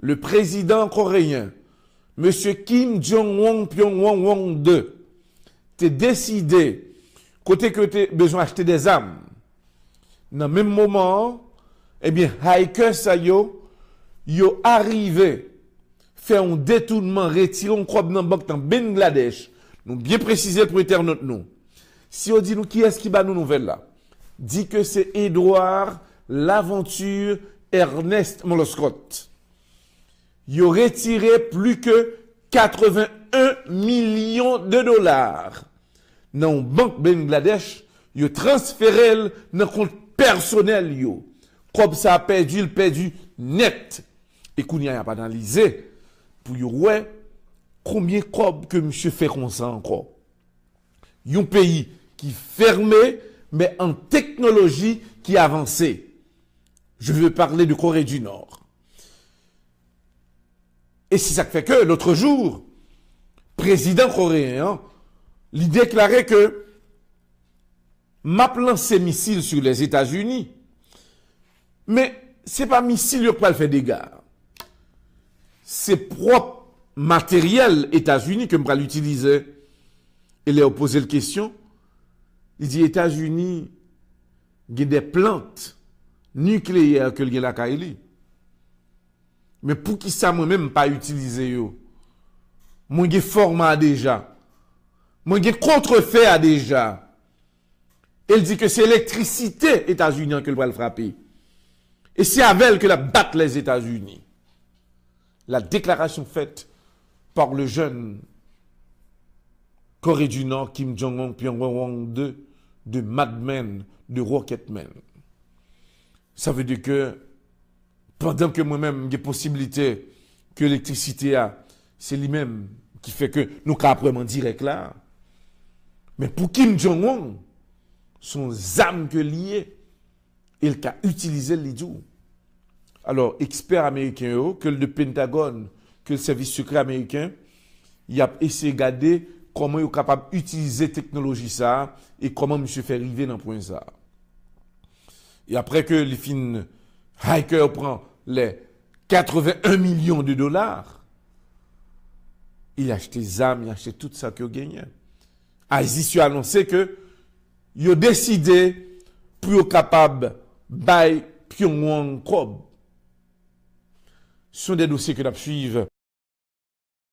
le président coréen, M. Kim Jong-un pyong Wong 2, t'es décidé, côté que t'es besoin d'acheter des armes, dans le même moment, eh bien, haiker Sayo yo, arrivé, faire un détournement, retirer un crobe dans banque dans Bangladesh. Nous bien préciser pour notre nous. Si on dit nous qui est-ce qui bat nous nouvelles là, dit que c'est Edouard, l'aventure, Ernest Moloscott il a retiré plus que 81 millions de dollars. Dans la banque Bangladesh, il a transféré dans le compte personnel. Comme ça a perdu, il perdu net. Et qu'on n'y a pas analysé. pour ouais, combien cob que monsieur fait comme ça encore. Un pays qui fermé, mais en technologie qui avançait. Je veux parler de Corée du Nord. Et c'est ça fait que l'autre jour, président coréen, il déclarait que plan ses missile sur les États-Unis. Mais c'est pas missile qui faire des dégâts. C'est propre matériel États-Unis que pral utiliser. Et a posé la question. Il dit États-Unis, il des plantes nucléaires que y a la mais pour qui ça moi-même pas utilisé. yo? Mon format déjà. Mon contrefait déjà. Elle dit que c'est l'électricité États-Unis que va le frapper. Et c'est avec elle que la battent les États-Unis. La déclaration faite par le jeune Corée du Nord, Kim Jong-un, Pyongyang 2, de Madman, de Rocketman. Ça veut dire que pendant que moi-même, j'ai possibilités que l'électricité a, c'est lui-même qui fait que nous apprenons en direct là. Mais pour Kim Jong-un, son âme que lié, il a utilisé l'idou. Alors, experts américains, que le Pentagone, que le service secret américain, il a essayé de garder comment ils sont capables d'utiliser la technologie ça et comment monsieur fait arriver dans le point ça. Et après que les fins Hayke ou pran le 81 milyon de dolar, il achete zam, il achete tout sa ki ou genye. Hayzi sou annonse ke, yo deside pou yo kapab bay Piongwang Krob. Soun de dosye ke la psuive.